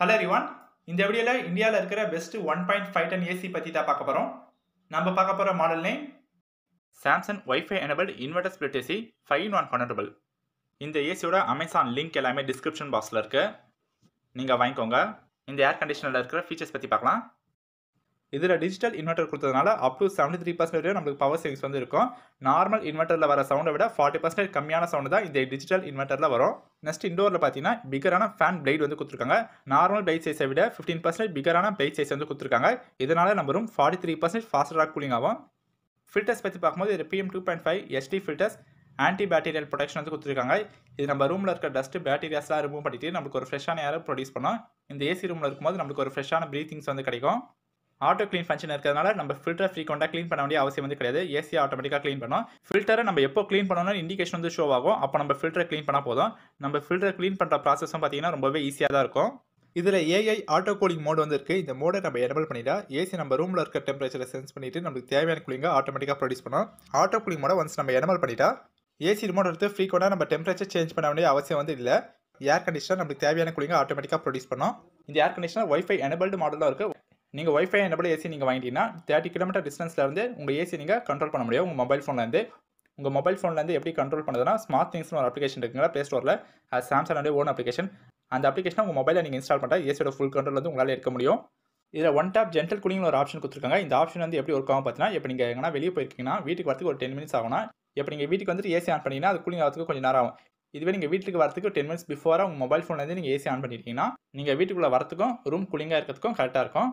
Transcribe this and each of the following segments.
hello ரிவான் இந்த வீடியோவில் இந்தியாவில் இருக்கிற best one point five ton AC பற்றி தான் பார்க்க போகிறோம் நம்ம பார்க்க போகிற model name Samsung wifi enable inverter split AC five in one connectable இந்த ஏசியோட அமேசான் லிங்க் எல்லாமே டிஸ்கிரிப்ஷன் பாக்ஸில் இருக்குது நீங்கள் வாங்கிக்கோங்க இந்த ஏர் கண்டிஷனில் இருக்கிற ஃபீச்சர்ஸ் பற்றி பார்க்கலாம் இதில் டிஜிட்டல் இன்வெர்ட்டர் கொடுத்ததுனால up to seventy three percent வரையும் நம்மளுக்கு பவர் சேவிங்ஸ் வந்து இருக்கும் நார்மல் இன்வெர்ட்டரில் வர சவுண்டை விட ஃபார்ட்டி பர்சன்டேஜ் கம்மியான சவுண்டு தான் இந்த டிஜிட்டல் இன்வெர்டரில் வரும் நெக்ஸ்ட் இண்டோரில் பார்த்தீங்கன்னா பிகரான ஃபேன் பிளேட் வந்து கொடுத்துருக்காங்க நார்மல் பைட் சைஸை விட ஃபிஃப்டீன் பர்சன்ட் பிகரான பைட் சைஸ் வந்து கொடுத்துருக்காங்க இதனால் நம்ம ரூம் ஃபார்ட்டி த்ரீ பர்சன்ட் ஃபாஸ்டராக கூலிங் ஆகும் ஃபில்டர்ஸ் பற்றி பார்க்கும்போது இது PM two point five ST filters anti bacterial protection வந்து கொடுத்துருக்காங்க இது நம்ம ரூமில் இருக்க டஸ்ட் பேக்டீரியாஸ்லாம் ரிமூவ் பண்ணிட்டு நம்மளுக்கு ஒரு ஃப்ரெஷ்ஷான ஏரை ப்ரொடியூஸ் பண்ணோம் இந்த ஏசி ரூமில் இருக்கும்போது நம்மளுக்கு ஒரு ஃப்ரெஷ்ஷான ப்ரீத்திங்ஸ் வந்து கிடைக்கும் ஆட்டோ க்ளீன் ஃபங்க்ஷன் இருக்கிறதுனால நம்ம ஃபில்டர் ஃப்ரீக்வெண்ட்டாக க்ளீன் பண்ண வேண்டிய அவசியம் வந்து கிடையாது ஏசி ஆட்டோமேட்டிக்காக க்ளீன் பண்ணோம் ஃபில்டரை நம்ம எப்போ க்ளீன் பண்ணணும்னு இண்டிகேஷன் வந்து ஷோ ஆகும் அப்போ நம்ம ஃபில்டரை க்ளீன் பண்ணால் போதும் நம்ம ஃபில்டர் க்ளீன் பண்ணுற ப்ராசஸும் பார்த்தீங்கன்னா ரொம்பவே ஈஸியாக தான் இருக்கும் இதில் ஏஐ ஆட்டோ கூலிங் மோடு வந்து இருக்குது இந்த மோடை நம்ம எனபிள் பண்ணிட்டா ஏசி நம்ம ரூமில் இருக்க டெம்பரேச்சரை சென்ஸ் பண்ணிவிட்டு நம்மளுக்கு தேவையான கூலிங்கை ஆட்டோமேட்டிக்காக ப்ரொடியூஸ் பண்ணோம் ஆட்டோ கூலிங் மோடை ஒன்ஸ் நம்ம எனபிள் பண்ணிட்டா ஏசி ரிமோட் எடுத்து ஃப்ரீக்வெண்ட்டாக நம்ம டெம்பரேச்சர் சேஞ்ச் பண்ண வேண்டிய அவசியம் வந்து இல்லை ஏர் கண்டிஷனர் நம்மளுக்கு தேவையான கூலிங்கை ஆட்டோமேட்டிக்காக ப்ரொடியூஸ் பண்ணோம் இந்த ஏர் கண்டிஷனர் ஒய்ஃபை எனபிள்டு மாடலாக இருக்குது நீங்கள் ஒய்ஃபை என்னபடி ஏசி நீங்கள் வாங்கிட்டீங்கன்னா தேர்ட்டி கிலோமீட்டர் டிஸ்டன்ஸில் இருந்து உங்கள் ஏசி நீங்கள் கண்ட்ரோல் பண்ண முடியும் உங்கள் மொபைல் ஃபோன்லேருந்து உங்கள் மொபைல் ஃபோன்லேருந்து எப்படி கண்ட்ரோல் பண்ணுறதுனா ஸ்மார்ட் திங்ஸ்னு ஒரு அப்ளிகேஷன் இருக்குங்களா ப்ளே ஸ்டோரில் அது சாம்சங்கோடைய ஓன் அப்ளிகேஷன் அந்த அப்ளிகேஷனை உங்கள் மொபைலில் நீங்கள் இன்ஸ்டால் பண்ணால் ஏசியோட ஃபுல் கண்ட்ரோல் வந்து உங்களால் இருக்க முடியும் இதில் ஒன் டேப் ஜென்டல் கூலிங்னு ஒரு ஆப்ஷன் கொடுத்துருக்காங்க இந்த ஆப்ஷன் வந்து எப்படி ஒர்க் ஆகும் பார்த்தீங்கன்னா இப்போ நீங்கள் எங்கன்னா வெளியே போயிருக்கீங்கன்னா வீட்டுக்கு வரத்துக்கு ஒரு டென் மினிட்ஸ் ஆகும்னா இப்போ நீங்கள் வீட்டுக்கு வந்துட்டு ஏசி ஆன் பண்ணிங்கன்னா அது கூலிங் ஆகிறதுக்கு கொஞ்சம் நேரம் ஆகும் இதுவே நீங்கள் வீட்டுக்கு வரத்துக்கு டென் மினிட்ஸ் பிஃபோராக உங்கள் மொபைல் ஃபோன்லேருந்து நீங்கள் ஏசி ஆன் பண்ணிட்டீங்கன்னா நீங்கள் வீட்டுக்குள்ளே வரத்துக்கும் ரூம் கூலிங்காக இருக்கிறதுக்கும் கரெக்டாக இருக்கும்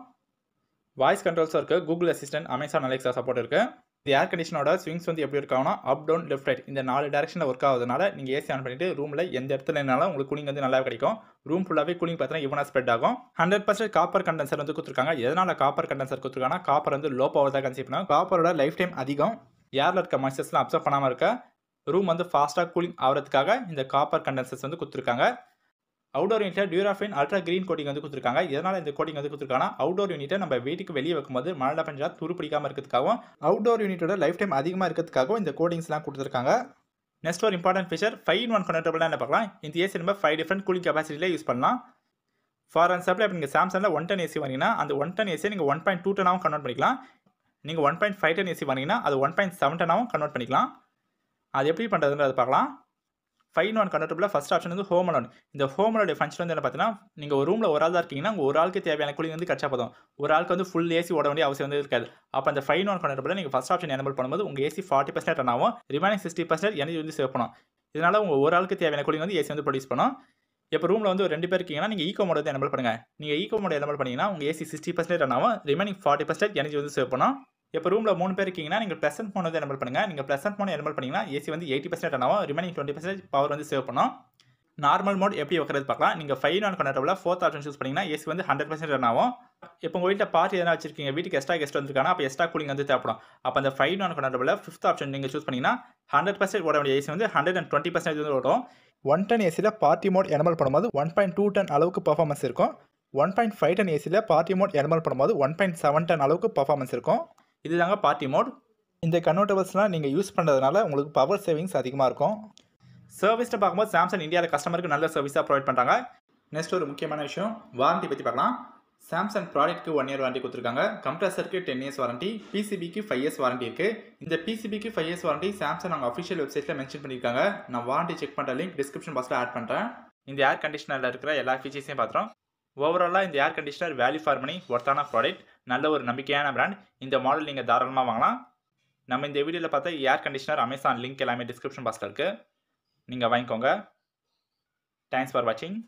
வாய்ஸ் கண்ட்ரோல்ஸும் இருக்குது Google Assistant Amazon Alexa support இருக்குது இந்த ஏர் கண்டிஷனோட ஸ்விங்ஸ் வந்து எப்படி இருக்காங்கன்னா அப் டவுன் லெஃப்ட் ரைட் இந்த நாலு டேரக்ஷனில் ஒர்க் ஆகுதுனால நீங்கள் ஏசி ஆன் பண்ணிட்டு ரூமில் எந்த இடத்துல இருந்தாலும் உங்களுக்கு கூலிங் வந்து நல்லா கிடைக்கும் ரூம் ஃபுல்லாகவே கூலிங் பார்த்தீங்கன்னா இவனா ஸ்ப்ரெட் ஆகும் ஹண்ட்ரட் பர்சன்ட் காப்பர் கண்டென்சர் வந்து கொடுத்துருக்காங்க எதனால் காப்பர் கண்டென்சர் கொடுத்துருக்காங்கன்னா காப்பர் வந்து லோ பவர் தான் கன்சியூம் பண்ணும் காப்பரோட லைஃப் டைம் அதிகம் ஏரில் இருக்க மாய்ச்சர்ஸ்லாம் அப்சர்வ் பண்ணாமல் இருக்க ரூம் வந்து ஃபாஸ்ட்டாக கூலிங் ஆகிறதுக்காக இந்த காப்பர் கண்டென்சர்ஸ் வந்து கொடுத்துருக்காங்க அவுடோர் யூனிட்டில் டியூராஃபின் அல்ட்ரா கிரீன் கோட்டிங் வந்து கொடுத்துருக்காங்க இதனால் இந்த கோட்டிங் வந்து கொடுத்துருக்காங்கன்னா அவுடோர் யூனிட்டை நம்ம வீட்டுக்கு வெளியே வைக்கும்போது மழை பஞ்சா துருப்பிடிக்காமல் இருக்கிறதுக்காகவும் அவுடோர் யூனிட்டோட லைஃப் டைம் அதிகமாக இருக்கிறதுக்காகவும் இந்த கோட்டிங்ஸ்லாம் கொடுத்துருக்காங்க நெக்ஸ்ட் ஒரு important feature five in one கனெக்டபிள்னா என்ன பார்க்கலாம் இந்த ஏசி நம்ம ஃபைவ் டிஃப்ரெண்ட் கூலிங் கெப்பாசிட்டியில் யூஸ் பண்ணலாம் ஃபார் அண்ட் சப்ளை நீங்கள் சாம்சங்கில் ஒன் டென் ஏசி வாங்கினீங்கன்னா அந்த ஒன் டென் ஏசியை நீங்கள் ஒன் பாயிண்ட் டூ டனாகவும் கன்வெர்ட் பண்ணிக்கலாம் நீங்கள் one point five ton AC வாங்கினா அது ஒன் பாயிண்ட் செவன் டனாகவும் கன்வெர்ட் பண்ணிக்கலாம் அது எப்படி பண்ணுறதுன்னு அதை பார்க்கலாம் ஃபைன் நான் கன்வெர்ட்டபிளில் ஃபஸ்ட் ஆப்ஷன் வந்து ஹோம் லோன் இந்த ஹோம் லோடைய ஃபங்க்ஷன் வந்து என்ன பார்த்தீங்கன்னா நீங்கள் ஒரு ரூமில் ஒரு ஆள் தான் இருக்கீங்கன்னா உங்கள் ஒரு ஆளுக்கு தேவையான கூலிங் வந்து கச்சா போதும் ஒரு ஆளுக்கு வந்து ஃபுல் ஏசி ஓட வேண்டிய அவசியம் வந்து இருக்காது அப்போ அந்த ஃபைன் நான் கன்வெர்ட்டபிளில் நீங்கள் ஃபஸ்ட் ஆப்ஷன் எனபிள் பண்ணும்போது உங்கள் ஏசி ஃபார்ட்டி பர்சன்ட் ரன் ஆகும் ரிமைனிங் சிக்ஸ்டி பர்சன்ட் எனர்ஜி வந்து சேவ் பண்ணும் இதனால் உங்கள் ஒரு ஆளுக்கு தேவையான கூலிங் வந்து ஏசி வந்து ப்ரொடியூஸ் பண்ணும் இப்போ ரூமில் வந்து ஒரு ரெண்டு பேர் இருக்கீங்கன்னா நீங்கள் ஈகோ மோட் வந்து எனபிள் பண்ணுங்கள் நீங்கள் ஈகோ மோட் எனபிள் பண்ணிங்கன்னா உங்கள் ஏசி சிக்ஸ்டி பர்சன்ட் ரன் ஆகும் ரிமைனிங் ஃபார்ட்டி பர்சன்ட் எனர்ஜி வந்து சேவ் பண்ணும் இப்போ ரூமில் மூணு பேர் இருக்கீங்கன்னா நீங்கள் ப்ளசன்ட் ஃபோன் வந்து எனபிள் பண்ணுங்கள் நீங்கள் ப்ளசன்ட் ஃபோன் எனபிள் பண்ணிங்கன்னா ஏசி வந்து எயிட்டி பர்சன்ட் ஆகும் ரிமைனிங் டுவெண்ட்டி பர்சன்ட் பவர் வந்து சேவ் பண்ணும் நார்மல் மோட் எப்படி வைக்கிறது பார்க்கலாம் நீங்கள் ஃபைவ் நான் கண்டபிள் ஃபோர்த் ஆப்ஷன் சூஸ் பண்ணிங்கன்னா ஏசி வந்து ஹண்ட்ரட் பர்சன்ட் ரன் ஆகும் இப்போ உங்கள் வீட்டில் பார்ட்டி எதனா வச்சிருக்கீங்க வீட்டுக்கு எக்ஸ்ட்ரா கெஸ்ட் வந்துருக்கானா அப்போ எக்ஸ்ட்ரா கூலிங் வந்து தேவைப்படும் அப்போ அந்த ஃபைவ் நான் கண்டபிள் ஃபிஃப்த் ஆப்ஷன் நீங்கள் சூஸ் பண்ணிங்கன்னா ஹண்ட்ரட் பர்சன்ட் ஓட வேண்டிய ஏசி வந்து ஹண்ட்ரட் அண்ட் டுவெண்ட்டி பர்சன்ட் வந்து ஓடும் ஒன் டன் ஏசியில் பார்ட்டி மோட் எனமல் பண்ணும்போது ஒன் பாயிண்ட் டூ டன் அளவுக்கு பர்ஃபார்மன்ஸ் இருக்கும் ஒன் பாயிண்ட் ஃபைவ் டன் ஏசியில் பார்ட்டி மோட் எனமல் பண்ணும்போது ஒன் பாயிண்ட் செவன் டன் அளவுக்கு பர்ஃபார்மன்ஸ் இருக்கும் இது தாங்க பார்ட்டி மோட் இந்த கன்வெர்ட்டபிள்ஸ்லாம் நீங்கள் யூஸ் பண்ணுறதுனால உங்களுக்கு பவர் சேவிங்ஸ் அதிகமாக இருக்கும் சர்வீஸில் பார்க்கும்போது சாம்சங் இந்தியாவில் கஸ்டமருக்கு நல்ல சர்வீஸாக ப்ரொவைட் பண்ணுறாங்க நெக்ஸ்ட் ஒரு முக்கியமான விஷயம் வாரண்ட்டி பற்றி பார்க்கலாம் சாம்சங் ப்ராடக்ட்க்கு ஒன் இயர் வாரண்ட்டி கொடுத்துருக்காங்க கம்ப்ரஸருக்கு டென் இயர்ஸ் வாரண்ட்டி பிசிபிக்கு ஃபைவ் இயர்ஸ் வாரண்டி இருக்குது இந்த பிசிபிக்கு ஃபைவ் இயர்ஸ் வாரண்ட்டி சாம்சங் அவங்க அஃபிஷியல் வெப்சைட்டில் மென்ஷன் பண்ணியிருக்காங்க நான் வாரண்ட்டி செக் பண்ணுற லிங்க் டிஸ்கிரிப்ஷன் பாக்ஸில் ஆட் பண்ணுறேன் இந்த ஏர் கண்டிஷனரில் இருக்கிற எல்லா ஃபீச்சர்ஸையும் பார்த்துறோம் ஓவராலாக இந்த air conditioner value for money ஒர்த்தான ப்ராடக்ட் நல்ல ஒரு நம்பிக்கையான பிராண்ட் இந்த மாடல் நீங்கள் தாராளமாக வாங்கலாம் நம்ம இந்த வீடியோவில் பார்த்தா ஏர் கண்டிஷனர் அமேசான் லிங்க் எல்லாமே டிஸ்கிரிப்ஷன் பாக்ஸில் இருக்குது நீங்கள் வாங்கிக்கோங்க தேங்க்ஸ் ஃபார் வாட்சிங்